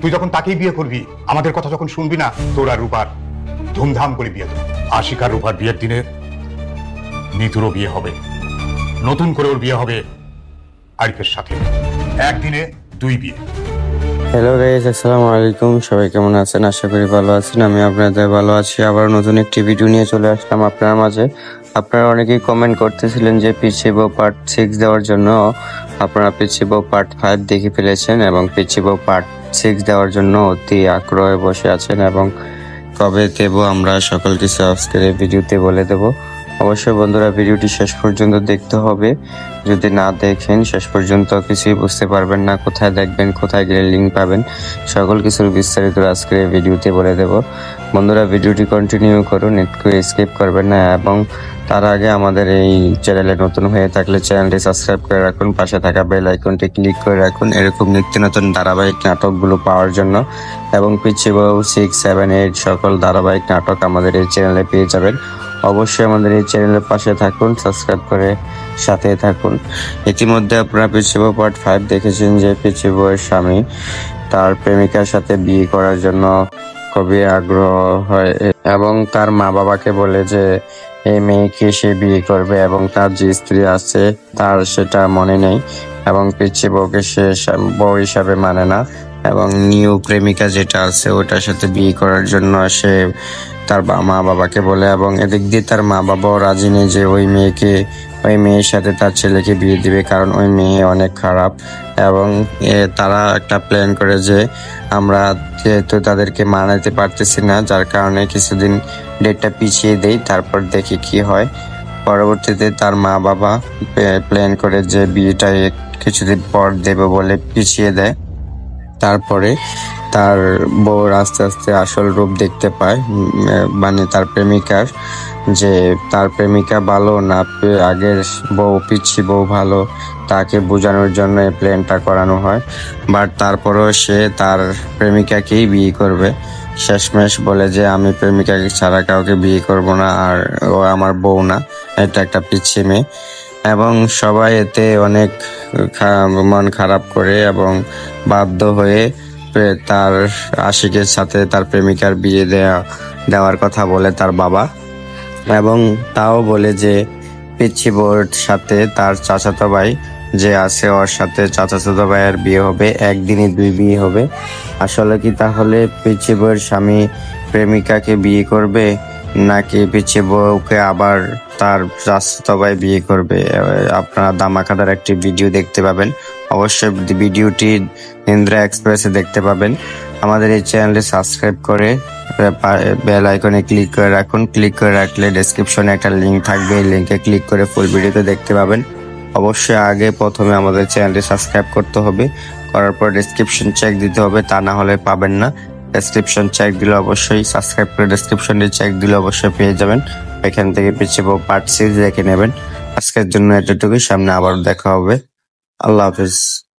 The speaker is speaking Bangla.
তুই যখন তাকেই বিয়ে করবি আমাদের কথা যখন শুনবি না তোর আর রূপার ধুমধাম করে বিয়ে দেবে আশিকার রূপার বিয়ের দিনে নিতুরও বিয়ে হবে নতুন করে ওর বিয়ে হবে আরিফের সাথে একদিনে দুই বিয়ে হ্যালো গাইজ আসসালামু আলাইকুম সবাই কেমন আছেন আশা করি ভালো আছেন আমি আপনাদের ভালো আছি আবার নতুন একটি ভিডিও নিয়ে চলে আসলাম আপনার মাঝে আপনারা অনেকেই কমেন্ট করতেছিলেন যে পিছিব বউ পার্ট সিক্স দেওয়ার জন্য আপনারা পিছিব বউ পার্ট ফাইভ দেখে ফেলেছেন এবং পিছিব বউ পার্ট সেক্স দেওয়ার জন্য অতি আগ্রহে বসে আছেন এবং কবে দেবো আমরা সকল কিছু করে ভিডিওতে বলে দেব অবশ্যই বন্ধুরা ভিডিওটি শেষ পর্যন্ত দেখতে হবে যদি না দেখেন শেষ পর্যন্ত কিছুই বুঝতে পারবেন না কোথায় দেখবেন কোথায় গেলে লিঙ্ক পাবেন সকল কিছুর বিস্তারিত আজকের ভিডিওতে বলে দেব বন্ধুরা ভিডিওটি কন্টিনিউ করুন একটু স্কিপ করবেন না এবং তার আগে আমাদের এই চ্যানেলে নতুন হয়ে থাকলে চ্যানেলটি সাবস্ক্রাইব করে রাখুন পাশে থাকা বেল আইকনটি ক্লিক করে রাখুন এরকম নিত্য নতুন ধারাবাহিক নাটকগুলো পাওয়ার জন্য এবং পিছি বউ সিক্স সেভেন এইট সকল ধারাবাহিক নাটক আমাদের এই চ্যানেলে পেয়ে যাবেন অবশ্যই আমাদের এই চ্যানেলের পাশে থাকুন সাবস্ক্রাইব করে সাথে থাকুন ইতিমধ্যে আপনারা বউ পার্ট ফাইভ দেখেছেন যে পিছিয়ে বউয়ের স্বামী তার প্রেমিকার সাথে বিয়ে করার জন্য খুবই আগ্রহ হয় এবং তার মা বাবাকে বলে যে এই মেয়েকে সে বিয়ে করবে এবং তার যে স্ত্রী আছে তার সেটা মনে নেই এবং পিচ্ছি বউকে সে বউ হিসাবে মানে না এবং নিউ প্রেমিকা যেটা আছে ওটার সাথে বিয়ে করার জন্য সে তার মা বাবাকে বলে এবং এদিক দিয়ে তার মা বাবাও রাজি নেই যে ওই মেয়েকে ওই মেয়ের সাথে তার ছেলেকে বিয়ে দিবে কারণ ওই মেয়ে অনেক খারাপ এবং তারা একটা প্ল্যান করে যে আমরা যেহেতু তাদেরকে মানাতে পারতেছি না যার কারণে কিছুদিন ডেটটা পিছিয়ে দেই তারপর দেখি কি হয় পরবর্তীতে তার মা বাবা প্ল্যান করে যে বিয়েটা কিছুদিন পর দেবে বলে পিছিয়ে দেয় তারপরে তার বউর আস্তে আস্তে আসল রূপ দেখতে পায় মানে তার প্রেমিকার যে তার প্রেমিকা ভালো না আগের বউ পিচ্ছি বউ ভালো তাকে বোঝানোর জন্য এই প্ল্যানটা করানো হয় বাট তারপরেও সে তার প্রেমিকাকেই বিয়ে করবে শেষমেশ বলে যে আমি প্রেমিকাকে ছাড়া কাউকে বিয়ে করব না আর ও আমার বউ না এটা একটা পিচ্ছি মেয়ে এবং সবাই এতে অনেক মন খারাপ করে এবং বাধ্য হয়ে তার আশিকের সাথে তার প্রেমিকার বিয়ে দেয়া দেওয়ার কথা বলে তার বাবা এবং তাও বলে যে পিচ্ছি বোর্ড সাথে তার চাচাতো ভাই যে আছে ওর সাথে চাচা চাচা ভাইয়ের বিয়ে হবে একদিনে দুই বিয়ে হবে আসলে কি তাহলে পিচ্ছি বউয়ের স্বামী প্রেমিকাকে বিয়ে করবে নাকি পিচ্ছি বউকে আবার তার চাচাতো ভাই বিয়ে করবে আপনারা দামাকাদার একটি ভিডিও দেখতে পাবেন অবশ্যই ভিডিওটি ইন্দ্রা এক্সপ্রেসে দেখতে পাবেন আমাদের এই চ্যানেলে সাবস্ক্রাইব করে বেল আইকনে ক্লিক করে রাখুন ক্লিক করে রাখলে ডেসক্রিপশনে একটা লিঙ্ক থাকবে এই লিঙ্কে ক্লিক করে ফুল ভিডিওতে দেখতে পাবেন অবশ্যই আগে প্রথমে আমাদের চ্যানেলটি সাবস্ক্রাইব করতে হবে করার পর ডেসক্রিপশন চেক দিতে হবে তা না হলে পাবেন না ডেসক্রিপশন চেক দিলে অবশ্যই সাবস্ক্রাইব করে ডেসক্রিপশনটি চেক দিলে অবশ্যই পেয়ে যাবেন এখান থেকে পিছিয়ে পার্ট সিরিজ দেখে নেবেন আজকের জন্য এতটুকুই সামনে আবার দেখা হবে আল্লাহ হাফিজ